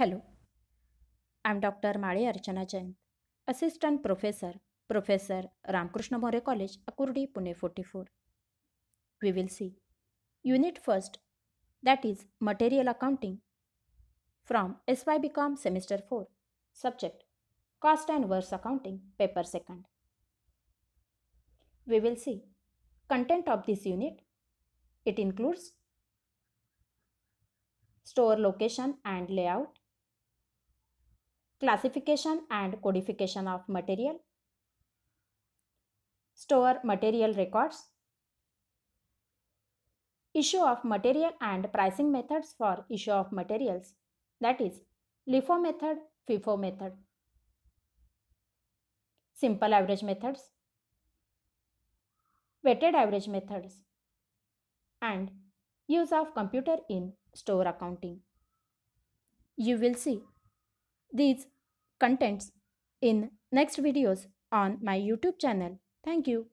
Hello, I'm Dr. Mali Archana Jain, Assistant Professor, Professor Ramkrishna More College, Akurdi, Pune 44. We will see Unit 1st, that is Material Accounting, from SY Semester 4, Subject Cost and Worse Accounting, Paper 2nd. We will see content of this unit. It includes store location and layout, classification and codification of material, store material records, issue of material and pricing methods for issue of materials that is LIFO method, FIFO method, simple average methods, weighted average methods and use of computer in store accounting. You will see these contents in next videos on my YouTube channel. Thank you.